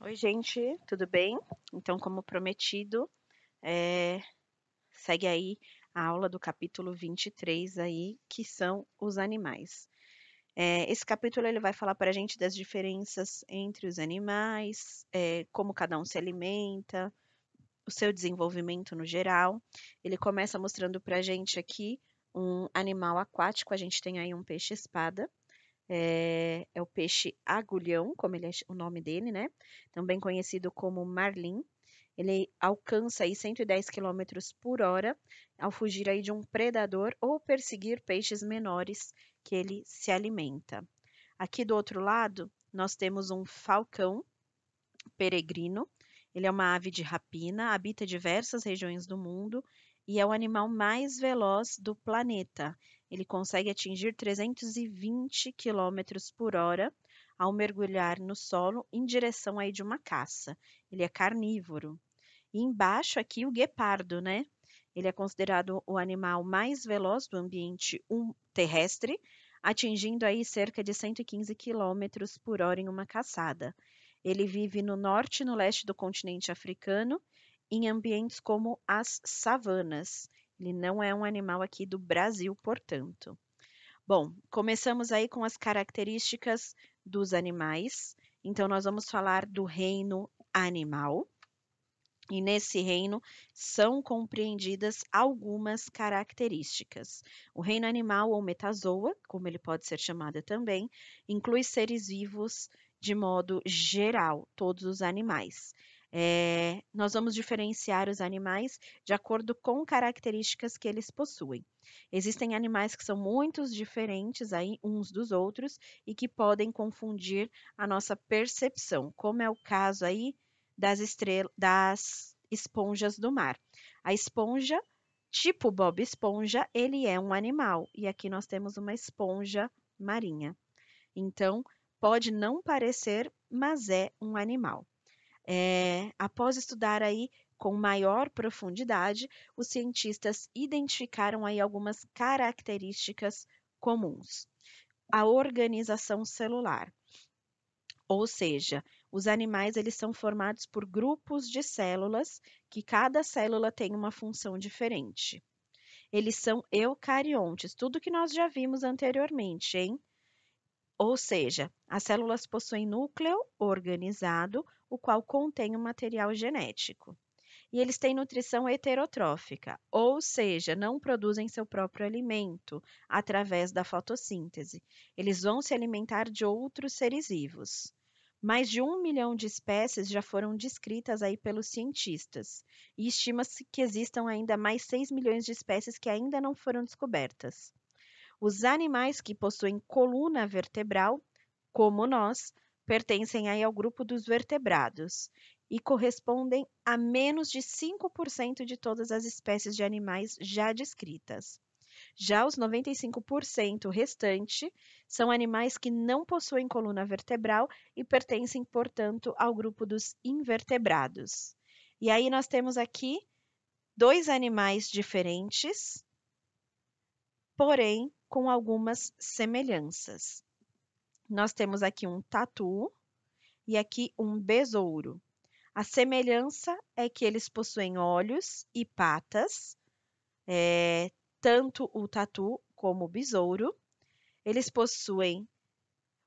Oi, gente, tudo bem? Então, como prometido, é... segue aí a aula do capítulo 23 aí, que são os animais. É, esse capítulo ele vai falar para a gente das diferenças entre os animais, é, como cada um se alimenta, o seu desenvolvimento no geral. Ele começa mostrando para a gente aqui um animal aquático, a gente tem aí um peixe-espada, é, é o peixe agulhão, como ele é o nome dele, né? Também conhecido como marlin. Ele alcança aí 110 km por hora ao fugir aí de um predador ou perseguir peixes menores que ele se alimenta. Aqui do outro lado, nós temos um falcão peregrino. Ele é uma ave de rapina, habita diversas regiões do mundo e é o animal mais veloz do planeta. Ele consegue atingir 320 km por hora ao mergulhar no solo em direção aí de uma caça. Ele é carnívoro. E embaixo aqui o guepardo, né? Ele é considerado o animal mais veloz do ambiente terrestre, atingindo aí cerca de 115 km por hora em uma caçada. Ele vive no norte e no leste do continente africano, em ambientes como as savanas. Ele não é um animal aqui do Brasil, portanto. Bom, começamos aí com as características dos animais. Então, nós vamos falar do reino animal. E nesse reino são compreendidas algumas características. O reino animal, ou metazoa, como ele pode ser chamado também, inclui seres vivos de modo geral, todos os animais. É, nós vamos diferenciar os animais de acordo com características que eles possuem. Existem animais que são muito diferentes aí uns dos outros e que podem confundir a nossa percepção, como é o caso aí das, estrela, das esponjas do mar. A esponja, tipo Bob Esponja, ele é um animal e aqui nós temos uma esponja marinha. Então, pode não parecer, mas é um animal. É, após estudar aí com maior profundidade, os cientistas identificaram aí algumas características comuns. A organização celular, ou seja, os animais eles são formados por grupos de células que cada célula tem uma função diferente. Eles são eucariontes, tudo que nós já vimos anteriormente, hein? Ou seja, as células possuem núcleo organizado, o qual contém o material genético. E eles têm nutrição heterotrófica, ou seja, não produzem seu próprio alimento através da fotossíntese. Eles vão se alimentar de outros seres vivos. Mais de um milhão de espécies já foram descritas aí pelos cientistas, e estima-se que existam ainda mais 6 milhões de espécies que ainda não foram descobertas. Os animais que possuem coluna vertebral, como nós, pertencem aí ao grupo dos vertebrados e correspondem a menos de 5% de todas as espécies de animais já descritas. Já os 95% restante são animais que não possuem coluna vertebral e pertencem, portanto, ao grupo dos invertebrados. E aí nós temos aqui dois animais diferentes, porém com algumas semelhanças. Nós temos aqui um tatu e aqui um besouro. A semelhança é que eles possuem olhos e patas, é, tanto o tatu como o besouro. Eles possuem,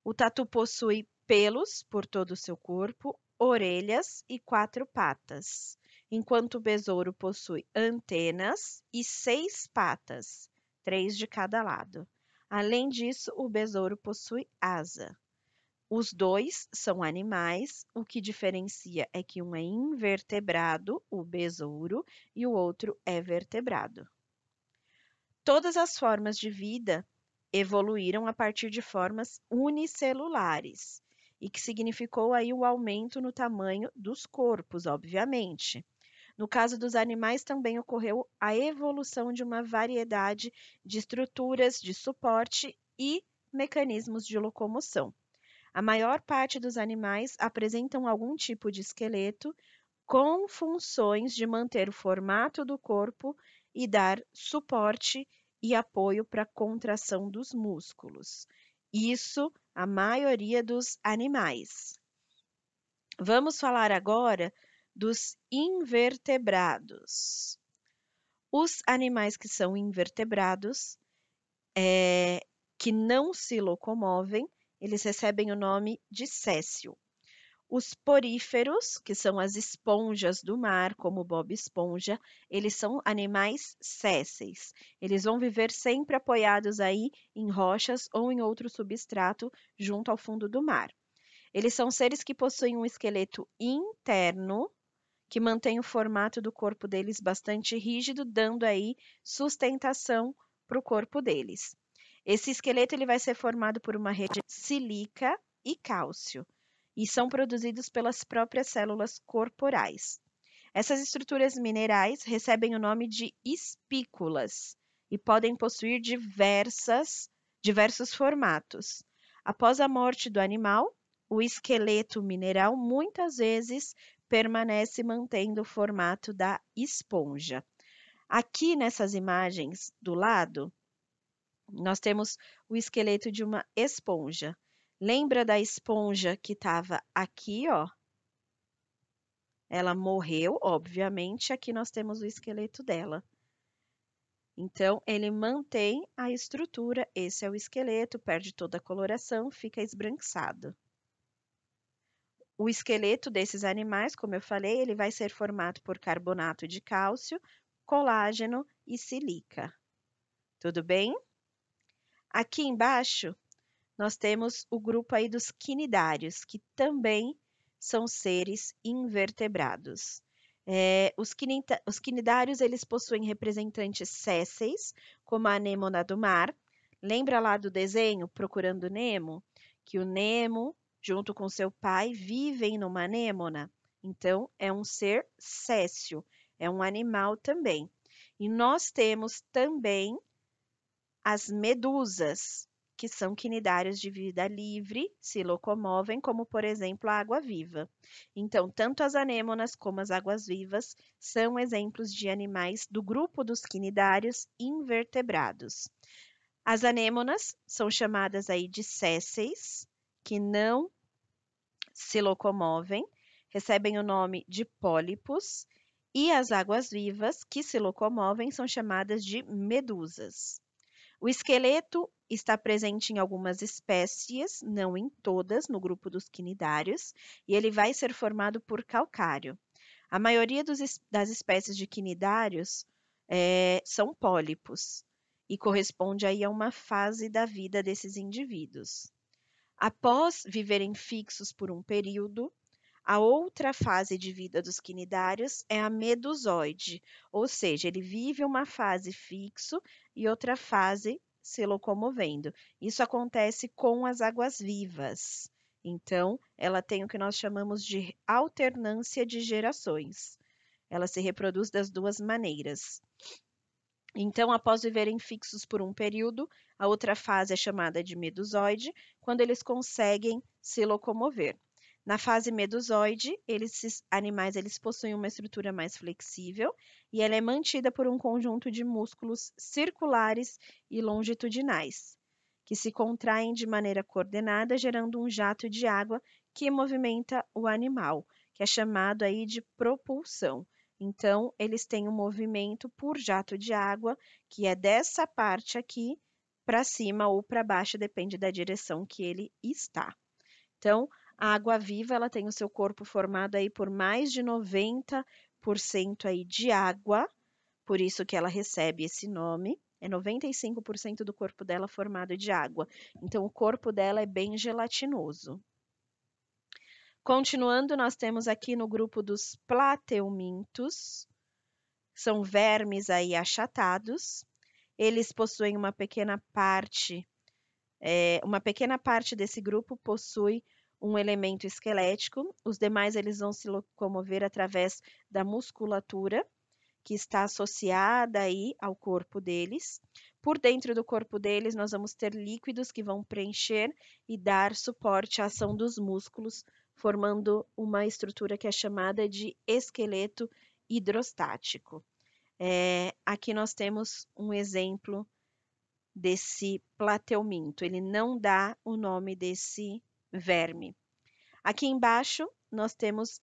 o tatu possui pelos por todo o seu corpo, orelhas e quatro patas, enquanto o besouro possui antenas e seis patas, três de cada lado. Além disso, o besouro possui asa. Os dois são animais, o que diferencia é que um é invertebrado, o besouro, e o outro é vertebrado. Todas as formas de vida evoluíram a partir de formas unicelulares, e que significou aí o aumento no tamanho dos corpos, obviamente. No caso dos animais, também ocorreu a evolução de uma variedade de estruturas de suporte e mecanismos de locomoção. A maior parte dos animais apresentam algum tipo de esqueleto com funções de manter o formato do corpo e dar suporte e apoio para a contração dos músculos. Isso a maioria dos animais. Vamos falar agora dos invertebrados. Os animais que são invertebrados, é, que não se locomovem, eles recebem o nome de céssio. Os poríferos, que são as esponjas do mar, como Bob Esponja, eles são animais césseis. Eles vão viver sempre apoiados aí em rochas ou em outro substrato junto ao fundo do mar. Eles são seres que possuem um esqueleto interno, que mantém o formato do corpo deles bastante rígido, dando aí sustentação para o corpo deles. Esse esqueleto ele vai ser formado por uma rede de silica e cálcio, e são produzidos pelas próprias células corporais. Essas estruturas minerais recebem o nome de espículas e podem possuir diversas, diversos formatos. Após a morte do animal, o esqueleto mineral muitas vezes permanece mantendo o formato da esponja. Aqui nessas imagens do lado, nós temos o esqueleto de uma esponja. Lembra da esponja que estava aqui, ó? Ela morreu, obviamente, aqui nós temos o esqueleto dela. Então, ele mantém a estrutura, esse é o esqueleto, perde toda a coloração, fica esbranquiçado. O esqueleto desses animais, como eu falei, ele vai ser formado por carbonato de cálcio, colágeno e silica. Tudo bem? Aqui embaixo, nós temos o grupo aí dos quinidários, que também são seres invertebrados. É, os, os quinidários, eles possuem representantes sésseis, como a anêmona do mar. Lembra lá do desenho, Procurando Nemo? Que o Nemo junto com seu pai, vivem numa anêmona. Então, é um ser céssio, é um animal também. E nós temos também as medusas, que são quinidários de vida livre, se locomovem, como por exemplo a água-viva. Então, tanto as anêmonas como as águas-vivas são exemplos de animais do grupo dos quinidários invertebrados. As anêmonas são chamadas aí de césseis, que não se locomovem recebem o nome de pólipos e as águas-vivas que se locomovem são chamadas de medusas. O esqueleto está presente em algumas espécies, não em todas, no grupo dos quinidários, e ele vai ser formado por calcário. A maioria dos, das espécies de quinidários é, são pólipos e corresponde aí a uma fase da vida desses indivíduos. Após viverem fixos por um período, a outra fase de vida dos quinidários é a medusoide, ou seja, ele vive uma fase fixo e outra fase se locomovendo. Isso acontece com as águas vivas. Então, ela tem o que nós chamamos de alternância de gerações. Ela se reproduz das duas maneiras. Então, após viverem fixos por um período, a outra fase é chamada de medusoide, quando eles conseguem se locomover. Na fase medusoide, esses animais eles possuem uma estrutura mais flexível e ela é mantida por um conjunto de músculos circulares e longitudinais, que se contraem de maneira coordenada, gerando um jato de água que movimenta o animal, que é chamado aí de propulsão. Então, eles têm um movimento por jato de água, que é dessa parte aqui para cima ou para baixo, depende da direção que ele está. Então, a água viva, ela tem o seu corpo formado aí por mais de 90% aí de água, por isso que ela recebe esse nome. É 95% do corpo dela formado de água. Então, o corpo dela é bem gelatinoso. Continuando, nós temos aqui no grupo dos plateumintos, são vermes aí achatados. Eles possuem uma pequena parte, é, uma pequena parte desse grupo possui um elemento esquelético. Os demais eles vão se locomover através da musculatura que está associada aí ao corpo deles. Por dentro do corpo deles, nós vamos ter líquidos que vão preencher e dar suporte à ação dos músculos formando uma estrutura que é chamada de esqueleto hidrostático. É, aqui nós temos um exemplo desse plateuminto, ele não dá o nome desse verme. Aqui embaixo nós temos